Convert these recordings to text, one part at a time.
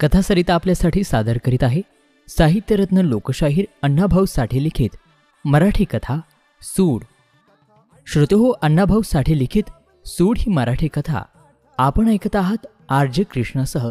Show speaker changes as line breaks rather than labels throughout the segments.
कथासरिता आपल्यासाठी सादर करीत आहे साहित्यरत्न लोकशाहीर अण्णाभाऊ साठे लिखित मराठी कथा सूड श्रोतेहो अण्णाभाऊ साठे लिखित सूड ही मराठी कथा आपण ऐकत आहात आर जे कृष्णासह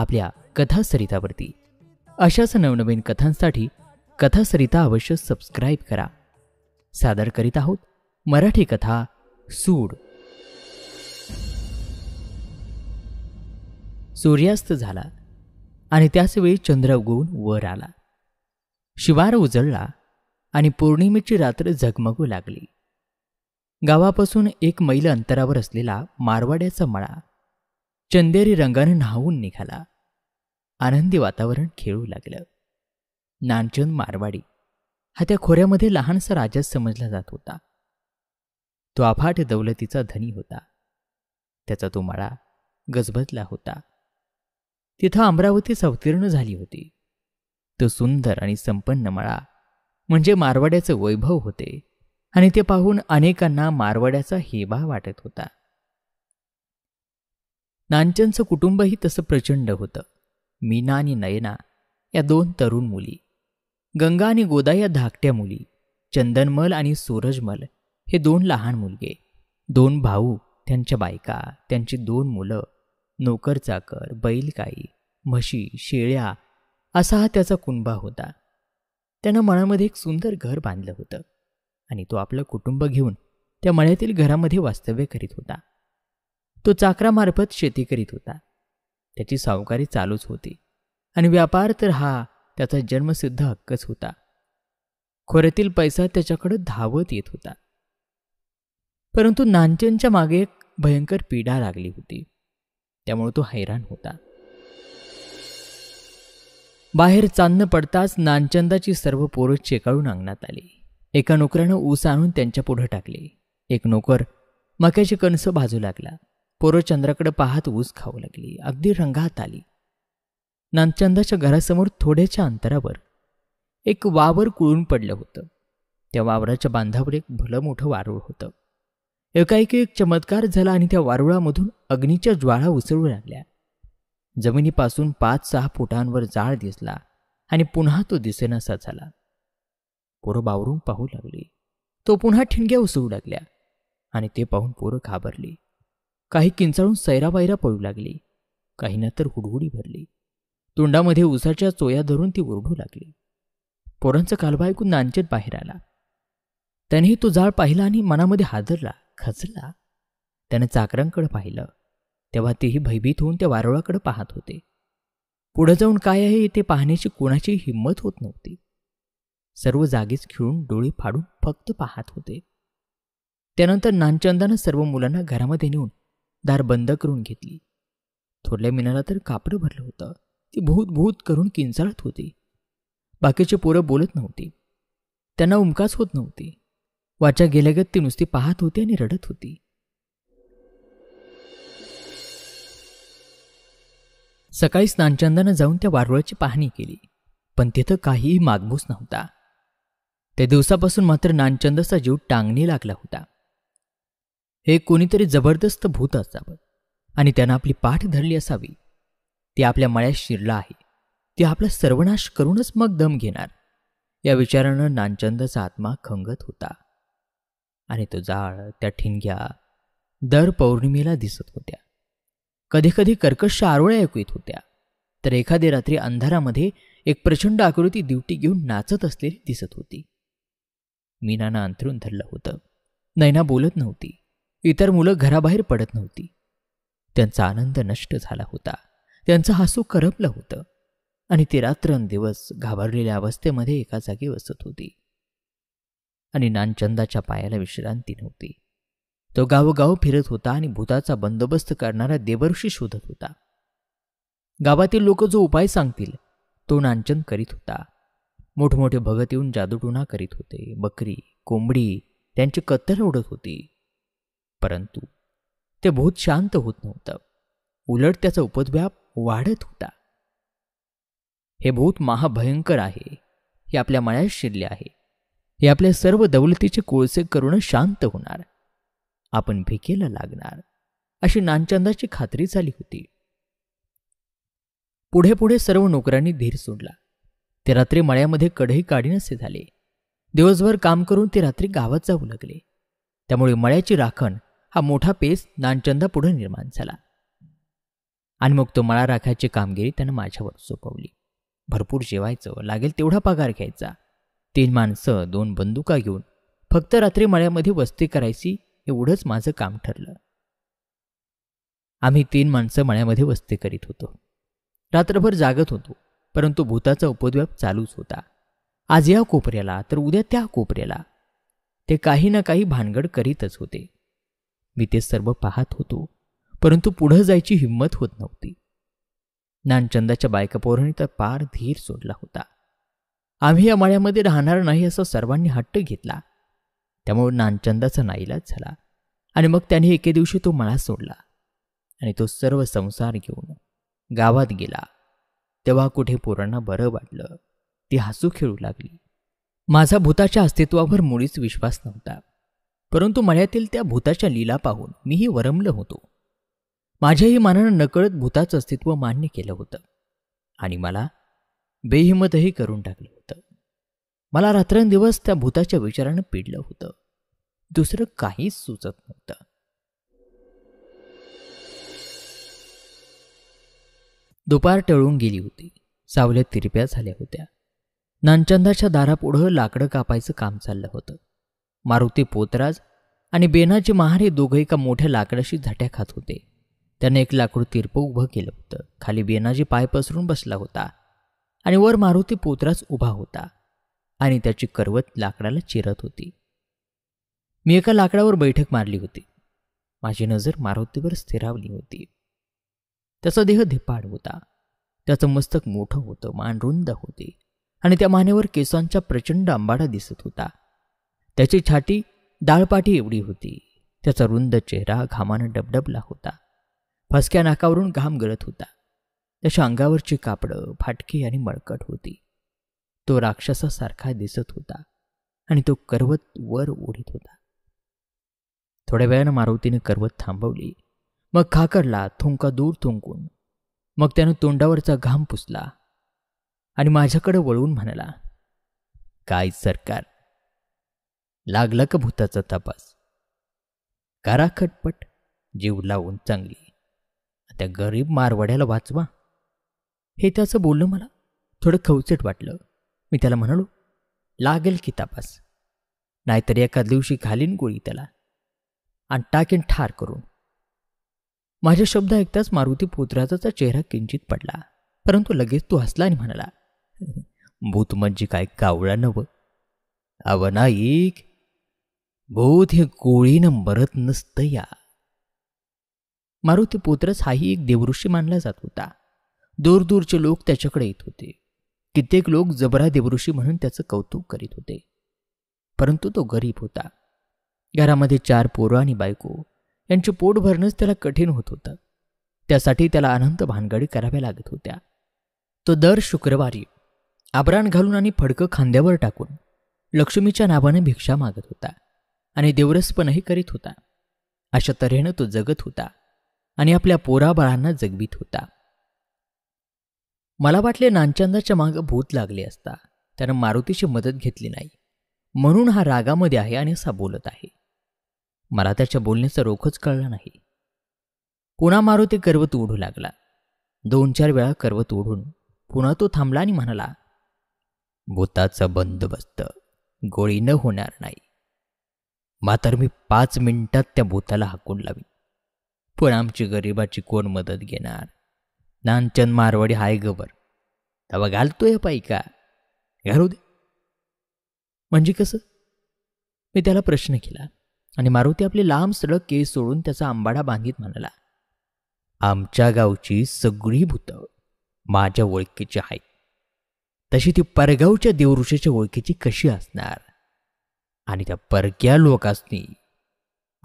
आपल्या कथासरितावरती अशाच नवनवीन कथांसाठी कथासरिता अवश्य सबस्क्राईब करा सादर करीत आहोत मराठी कथा सूड सूर्यास्त झाला आणि त्याचवेळी चंद्र उगवून वर आला शिवार उजळला आणि पौर्णिमेची रात्र झगमगू लागली गावापासून एक मैल अंतरावर असलेला मारवाड्याचा मळा चंदेरी रंगाने न्हावून निघाला आनंदी वातावरण खेळू लागलं नानचंद मारवाडी हा त्या खोऱ्यामध्ये लहानसा राजा समजला जात होता तो अफाट दौलतीचा धनी होता त्याचा तो मळा गजबजला होता तिथं अमरावती अवतीर्ण झाली होती तो सुंदर आणि संपन्न मळा म्हणजे मारवाड्याचं वैभव होते आणि ते पाहून अनेकांना मारवाड्याचा हेबा वाटत होता नांचनचं कुटुंबही तसं प्रचंड होतं मीना आणि नयना या दोन तरुण मुली गंगा आणि गोदा या धाकट्या मुली चंदनमल आणि सूरजमल हे दोन लहान मुलगे दोन भाऊ त्यांच्या बायका त्यांची दोन मुलं नोकरचाकर बैलकाई म्हशी शेळ्या असा हा त्याचा कुणबा होता त्यानं मळ्यामध्ये एक सुंदर घर बांधलं होतं आणि तो आपलं कुटुंब घेऊन त्या मळ्यातील घरामध्ये वास्तव्य करीत होता तो चाकरामार्फत शेती करीत होता त्याची सावकारी चालूच होती आणि व्यापार तर हा त्याचा जन्मसिद्ध हक्कच होता खोऱ्यातील पैसा त्याच्याकडे धावत येत होता परंतु नानचेनच्या मागे एक भयंकर पीडा लागली होती त्यामुळे तो हैराण होता बाहेर चांदणं पडताच नानचंदाची सर्व पोरं चेकाळून अंगणात आली एका नोकऱ्यानं ऊस आणून त्यांच्या पुढं टाकले एक नोकर मक्याची कणसं भाजू लागला पोरं चंद्राकडे पाहत ऊस खाऊ लागली अगदी रंगात आली नानचंदाच्या घरासमोर थोड्याच्या अंतरावर एक वावर कुळून पडलं होतं त्या वावराच्या बांधावर एक भलं मोठं वारूळ होतं एकाएकी एक चमत्कार झाला आणि त्या वारुळामधून अग्नीच्या ज्वाळा उसळू लागल्या जमिनीपासून पाच सहा फुटांवर जाळ दिसला आणि पुन्हा तो दिसेनासा झाला पोरं बावरून पाहू लागली तो पुन्हा ठिणग्या उसळू लागल्या आणि ते पाहून पोरं घाबरली काही किंचाळून सैराबायरा पळू लागली काही ना तर हुडहुडी भरली तोंडामध्ये उसाच्या चोया धरून ती ओरडू लागली पोरांचं कालबायकून ऐकून नांचेत बाहेर आला त्यानेही तो जाळ पाहिला आणि मनामध्ये हादरला खचला त्यानं चाकरांकडे पाहिलं तेव्हा तेही भयभीत होऊन त्या वारुळाकडे पाहत होते पुढं जाऊन काय आहे ते पाहण्याची कोणाची हिंमत होत नव्हती सर्व जागीच खिळून डोळे फाडून फक्त पाहत होते त्यानंतर नानचंदानं सर्व मुलांना घरामध्ये नेऊन दार बंद करून घेतली थोरल्या मिनाला तर कापडं भरलं होतं ती भूत भूत करून किंचाळत होती बाकीचे पोरं बोलत नव्हती त्यांना उमकाच होत नव्हती वाचा गेल्यागत ती नुसती पाहत होती आणि रडत होती सकाळी स्नानचंदानं जाऊन त्या वारुळाची पाहणी केली पण तिथं काहीही मागमूस नव्हता त्या दिवसापासून मात्र नानचंदचा जीव टांगणी लागला होता हे कोणीतरी जबरदस्त भूत असावं आणि त्यानं आपली पाठ धरली असावी ती आपल्या मळ्यात शिरला आहे ती आपला सर्वनाश करूनच मग दम घेणार या विचारानं नानचंदचा आत्मा खंगत होता आणि तो जाळ त्या ठिणग्या दर पौर्णिमेला दिसत होत्या कधीकधी कर्कश आरोळ्या ऐकू येत होत्या तर एखादी रात्री अंधारामध्ये एक प्रचंड आकृती दिवटी घेऊन नाचत असलेली दिसत होती मीनानं अंथरून धरलं होतं नैना बोलत नव्हती इतर मुलं घराबाहेर पडत नव्हती त्यांचा आनंद नष्ट झाला होता त्यांचं हसू करपलं होतं आणि ती रात्रंदिवस घाबरलेल्या अवस्थेमध्ये एका जागी बसत होती आणि नानचंदाच्या पायाला विश्रांती नव्हती तो गावोगाव फिरत होता आणि भूताचा बंदोबस्त करणारा देवऋषी शोधत होता गावातील लोक जो उपाय सांगतील तो नांचन करीत होता मोठमोठे भगत येऊन जादूटुना करीत होते बकरी कोंबडी त्यांची कत्तल उडत होती परंतु ते भूत शांत होत नव्हतं उलट त्याचा उपद्व्याप वाढत होता हे भूत महाभयंकर आहे हे आपल्या मळ्यात शिरले आहे हे आपल्या सर्व दौलतीचे कोळसे करून शांत होणार आपण भिकेला लागणार अशी नानचंदाची खात्री झाली होती पुढे पुढे सर्व नोकरांनी धीर सोडला ते रात्री मळ्यामध्ये कढई काढीनसे झाले दिवसभर काम करून ते रात्री गावात जाऊ लागले त्यामुळे मळ्याची राखण हा मोठा पेस नानचंदापुढे निर्माण झाला आणि मग तो मळा राखायची कामगिरी त्यानं माझ्यावर सोपवली भरपूर जेवायचं लागेल तेवढा पगार घ्यायचा तीन माणसं दोन बंदुका घेऊन फक्त रात्री मळ्यामध्ये वस्ती करायची एवढंच माझं काम ठरलं आम्ही तीन माणसं मळ्यामध्ये वस्ते करीत होतो रात्रभर जागत होतो परंतु भूताचा उपद्व्याप चालूच होता आज या कोपऱ्याला तर उद्या त्या कोपऱ्याला ते काही ना काही भानगड करीतच होते मी ते सर्व पाहत होतो परंतु पुढं जायची हिंमत होत नव्हती नानचंदाच्या बायकापोरांनी तर पार धीर सोडला होता आम्ही या मळ्यामध्ये राहणार नाही असा सर्वांनी हट्ट घेतला त्यामुळे नानचंदाचा नाईलाज झाला आणि मग त्याने एके दिवशी तो मला सोडला आणि तो सर्व संसार घेऊन गावात गेला तेव्हा कुठे पोरांना बरं वाटलं ती हसू खेळू लागली माझा भूताच्या अस्तित्वावर मुळीच विश्वास नव्हता परंतु मळ्यातील त्या भूताच्या लीला पाहून मीही वरमलं होतो माझ्याही मानानं नकळत भूताचं अस्तित्व मान्य केलं होतं आणि मला बेहिमतही करून टाकलं होतं मला रात्रंदिवस त्या भूताच्या विचारानं पिडलं होतं दुसरं काहीच सुचत नव्हतं दुपार टळून गेली होती सावल्या तिरप्या झाल्या होत्या नानचंदाच्या दारापुढं लाकडं कापायचं काम चाललं होतं मारुती पोतराज आणि बेनाची महार हे दोघं एका मोठ्या लाकडाशी झाट्या खात होते त्याने एक लाकूड तिरपं उभं केलं होतं खाली बेनाजी पाय पसरून बसला होता आणि वर मारुती पोतराज उभा होता आणि त्याची करवत लाकडाला चिरत होती मी एका लाकडावर बैठक मारली होती माझी नजर मारुतीवर स्थिरावली होती त्याचा देह धिपाड होता त्याचं मस्तक मोठं होतं मान रुंद होती आणि त्या मानेवर केसांचा प्रचंड आंबाडा दिसत होता त्याची छाती दाळपाठी एवढी होती त्याचा रुंद चेहरा घामानं डबडबला होता फसक्या नाकावरून घाम गळत होता त्याच्या अंगावरची कापडं फाटकी आणि मळकट होती तो राक्षसासारखा दिसत होता आणि तो करवत वर ओढीत होता थोड्या वेळानं मारुतीने करवत थांबवली मग खाकरला थुंका दूर थुंकून मग त्यानं तोंडावरचा घाम पुसला आणि माझ्याकडे वळवून म्हणाला काय सरकार लागला का भूताचा तपास कारा खटपट जीव लावून चांगली त्या गरीब मारवाड्याला वाचवा हे त्याचं बोललं मला थोडं खवचट वाटलं मी त्याला म्हणालो लागेल की तपास नाहीतर एका दिवशी घालीन गोळी त्याला आणि टाकेन ठार करून माझे शब्द ऐकताच मारुती पोत्राचा चेहरा किंचित पडला परंतु लगेच तो हसला आणि म्हणाला भूत म्हणजे काय कावळा नव अव नाईक भूत हे गोळीनं मरत नसतं या मारुती पोत्रच हाही एक देवऋषी मानला जात होता दूरदूरचे लोक त्याच्याकडे येत होते कित्येक लोक जबरा देवऋषी म्हणून त्याचं कौतुक करीत होते परंतु तो गरीब होता घरामध्ये चार पोरं आणि बायको यांचे पोट भरणंच त्याला कठीण होत होतं त्यासाठी त्याला अनंत भानगडी कराव्या लागत होत्या तो दर शुक्रवारी आबराण घालून आणि फडकं खांद्यावर टाकून लक्ष्मीच्या नावाने भिक्षा मागत होता आणि देवरसपणही करीत होता अशा तऱ्हेनं तो जगत होता आणि आपल्या पोराबाळांना जगवीत होता मला वाटले नानचंदाच्या मागं भूत लागले असता त्यानं मारुतीची मदत घेतली नाही म्हणून हा रागामध्ये आहे आणि असा बोलत आहे मला त्याच्या बोलण्याचा रोखच कळला नाही पुन्हा मारुती करवत ओढू लागला दोन चार वेळा करवत ओढून पुन्हा तो थांबला आणि म्हणाला भूताचा बंदोबस्त गोळी न होणार नाही मात्र मी पाच मिनिटात त्या भूताला हाकून लावी पण आमची गरिबाची कोण मदत घेणार नानचंद मारवाडी हाय गबर तवा घालतोय का घालू दे म्हणजे कसं मी त्याला प्रश्न केला आणि मारुती आपले लांब सडक केस सोडून त्याचा आंबाडा बांधित म्हणाला आमच्या गावची सगळी भूतं माझ्या ओळखीची आहेत तशी ती परगावच्या देवऋषाच्या ओळखीची कशी असणार आणि त्या परक्या लोकांनी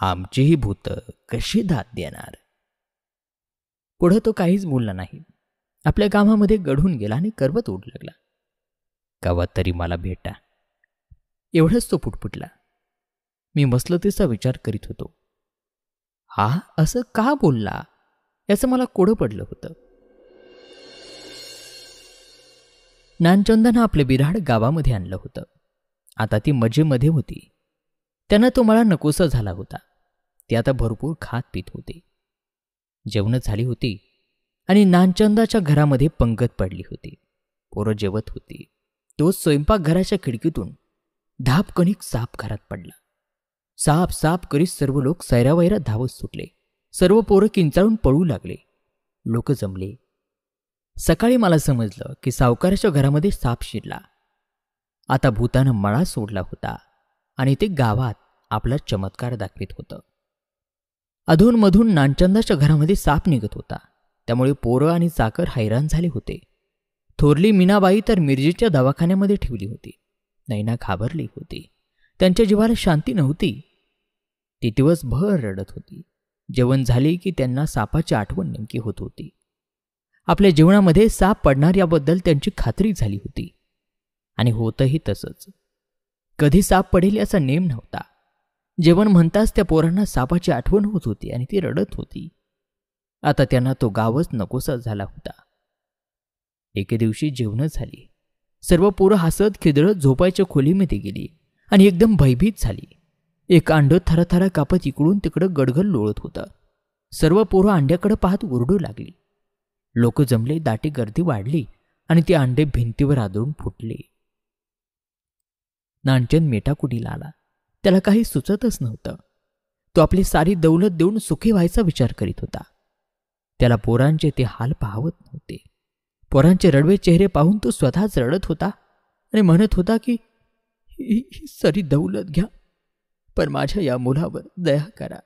आमचीही भूतं कशी दाद देणार पुढं तो काहीच बोलला नाही आपल्या कामामध्ये गढून गेला आणि करवत ओढ लागला गावात तरी मला भेटा एवढंच तो पुटपुटला मी मसलतेचा विचार करीत होतो हा असं का बोलला याचं मला कोडं पडलं होतं नानचंदनं आपले बिराड गावामध्ये आणलं होतं आता ती मजेमध्ये होती त्यानं तो मला नकोसा झाला होता ती आता भरपूर खात पित होती जेवणं झाली होती आणि नानचंदाच्या घरामध्ये पंगत पडली होती पोरं जेवत होती तो स्वयंपाकघराच्या खिडकीतून धापकणिक साप घरात पडला साप साप करीत सर्व लोक सैरावैरा धावत सुटले सर्व पोरं किंचाळून पळू लागले लोक जमले सकाळी मला समजलं की सावकाराच्या घरामध्ये साप शिरला आता भूतानं मळा सोडला होता आणि ते गावात आपला चमत्कार दाखवित होतं अधूनमधून नानचंदाच्या घरामध्ये साप निघत होता त्यामुळे पोरं आणि चाकर हैराण झाले होते थोरली मीनाबाई तर मिरजेच्या दवाखान्यामध्ये ठेवली होती नैना घाबरली होती त्यांच्या जीवाला शांती नव्हती ती दिवसभर रडत होती जेवण झाले की त्यांना सापाची आठवण नेमकी होत होती आपल्या जीवनामध्ये साप पडणार याबद्दल त्यांची खात्री झाली होती आणि होतंही तसंच कधी साप पडेल याचा नेम नव्हता जेवण म्हणताच त्या पोरांना सापाची आठवण होत होती आणि ती रडत होती आता त्यांना तो गावच नकोसा झाला होता एके दिवशी जेवण झाली सर्व पोरं हसत खिदळत झोपायच्या खोलीमध्ये गेली आणि एकदम भयभीत झाली एक अंड थराथरा कापत इकडून तिकडं गडगड लोळत होतं सर्व पोरं अंड्याकडे पाहत उरडू लागली लोक जमले दाटी गर्दी वाढली आणि ते अंडे भिंतीवर आदळून फुटले नानचंद मेटाकुटीला आला त्याला काही सुचतच नव्हतं तो आपली सारी दौलत देऊन सुखी व्हायचा विचार करीत होता त्याला पोरांचे ते हाल पाहवत नव्हते पोरांचे रडवे चेहरे पाहून तो स्वतःच रडत होता आणि म्हणत होता की ही सारी दौलत घ्या पण माझ्या या मुलावर दया करा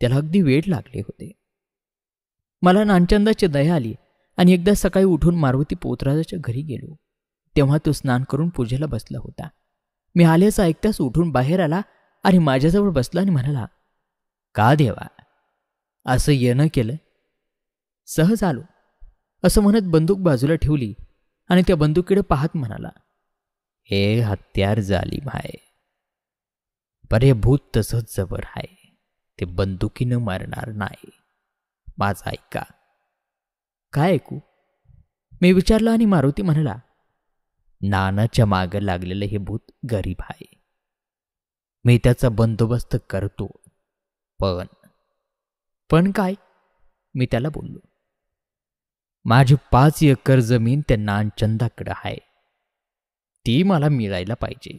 त्याला अगदी वेळ लागले होते मला नानचंदाची दया आली आणि एकदा सकाळी उठून मारुती पोतराजाच्या घरी गेलो तेव्हा तो स्नान करून पूजेला बसला होता मी आल्याचं ऐकताच उठून बाहेर आला आणि माझ्याजवळ बसला आणि म्हणाला का देवा असं येणं केलं सहज आलो असं म्हणत बंदूक बाजूला ठेवली आणि त्या बंदुकीडं पाहत म्हणाला हे हत्यार झाली माय पर भूत तसंच जबर आहे ते बंदुकीनं मारणार नाही माझा ऐका काय ऐकू मी विचारलं आणि मारुती म्हणाला नानाच्या मागं लागलेलं हे भूत गरीब आहे मी त्याचा बंदोबस्त करतो पण पण काय मी त्याला बोललो माझी पाच एकर जमीन त्या नानचंदाकडं आहे ती मला मिळायला पाहिजे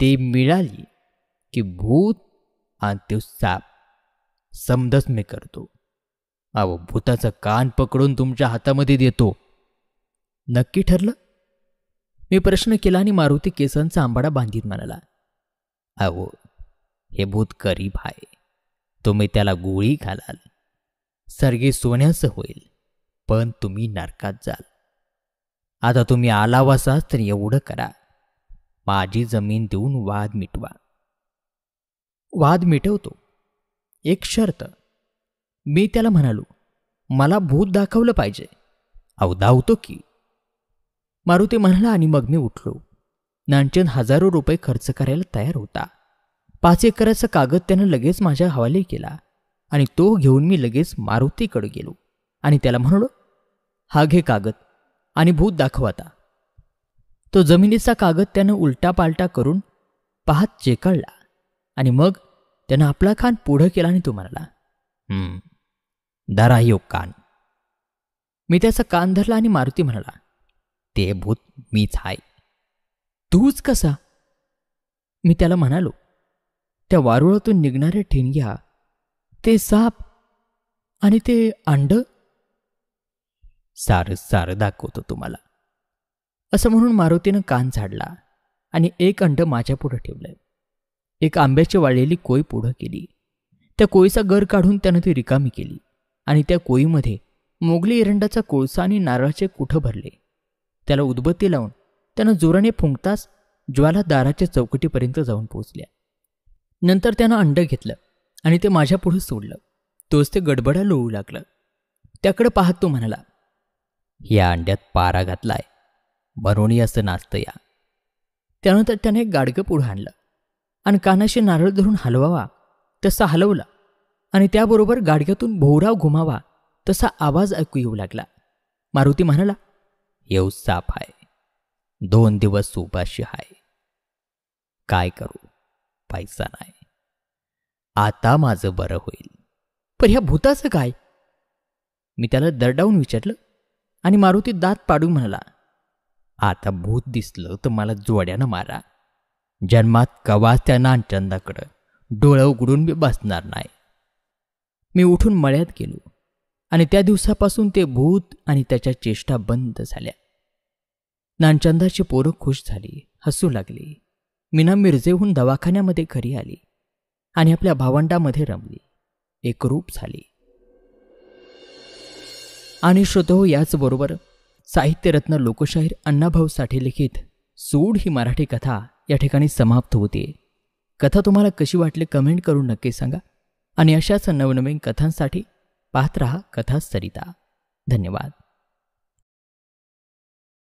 ती मिळाली की भूत आणि तो साप समजच मी करतो अहो भूताचं कान पकडून तुमच्या हातामध्ये देतो नक्की ठरलं मी प्रश्न केला आणि मारुती केसांचा आंबाडा बांधीत म्हणाला अहो हे भूत करीब आहे तुम्ही त्याला गोळी घालाल सर्गी सोन्याचं होईल पण तुम्ही नरकात जाल आता तुम्ही आला वसाच तर एवढं करा माझी जमीन देऊन वाद मिटवा वाद मिटवतो एक शर्त मी त्याला म्हणालो मला भूत दाखवलं पाहिजे अहो धावतो की मारुती म्हणाला आणि मग मी उठलो नानचंद हजारो रुपये खर्च करायला तयार होता पाच एकराचा कागद त्यानं लगेच माझ्या हवाले केला आणि तो घेऊन मी लगेच मारुतीकडे गेलो आणि त्याला म्हणलो हा घे कागद आणि भूत दाखवता तो जमिनीचा कागद त्यानं उलटापालटा करून पाहत चेकळला आणि मग त्यानं आपला खान पुढं केला आणि तो म्हणाला दारा यो कान मी त्याचा कान धरला आणि मारुती म्हणाला ते भूत मीच आहे तूच कसा मी त्याला म्हणालो त्या वारुळातून निघणाऱ्या ठिणग्या ते साप आणि ते अंड सार सार दाखवतो तुम्हाला असं म्हणून मारुतीनं कान झाडला आणि एक अंड माझ्या पुढं ठेवलं एक आंब्याची वाळलेली कोई पुढं केली त्या कोईचा गर काढून त्यानं ती रिकामी केली आणि त्या कोळीमध्ये मोगली एरंडाचा कोळसा आणि नारळाचे कुठं भरले त्याला उदबत्ती लावून त्यानं जोराने फुंकताच ज्वाला दाराच्या चौकटीपर्यंत जाऊन पोहोचल्या नंतर त्यानं अंड घेतलं आणि ते माझ्यापुढे सोडलं तोच ते गडबडा लोळू लागलं त्याकडे पाहत तो म्हणाला या अंड्यात पारा घातलाय बनवणी असं नाचतं या त्यानंतर त्याने एक गाडगं पुढं आणलं आणि कानाशी नारळ धरून हलवावा तसा हलवला आणि त्याबरोबर गाडग्यातून भोवराव घुमावा तसा आवाज ऐकू येऊ लागला मारुती म्हणाला येऊ साफ आहे दोन दिवस उपाशी आहे काय करू पैसा नाही आता माझं बरं होईल पण ह्या भूताचं काय मी त्याला दरडावून विचारलं आणि मारुती दात पाडू म्हणाला आता भूत दिसलं तर मला जोड्यानं मारा जन्मात कवाच त्या नानचंदाकडं डोळं उघडून बी बसणार नाही मी उठून मळ्यात गेलो आणि त्या दिवसापासून ते भूत आणि त्याच्या चेष्टा बंद झाल्या नानचंदाची पोरं खुश झाली हसू लागली मीना मिरजेहून दवाखान्यामध्ये घरी आली आणि आपल्या भावंडामध्ये रमली एकरूप झाली आणि श्रोतो याचबरोबर साहित्यरत्न लोकशाहीर अण्णाभाऊ साठे लिखित सूड ही मराठी कथा या ठिकाणी समाप्त होते कथा तुम्हाला कशी वाटली कमेंट करून नक्की सांगा आणि अशाच नवनवीन कथांसाठी पाहत कथा सरिता धन्यवाद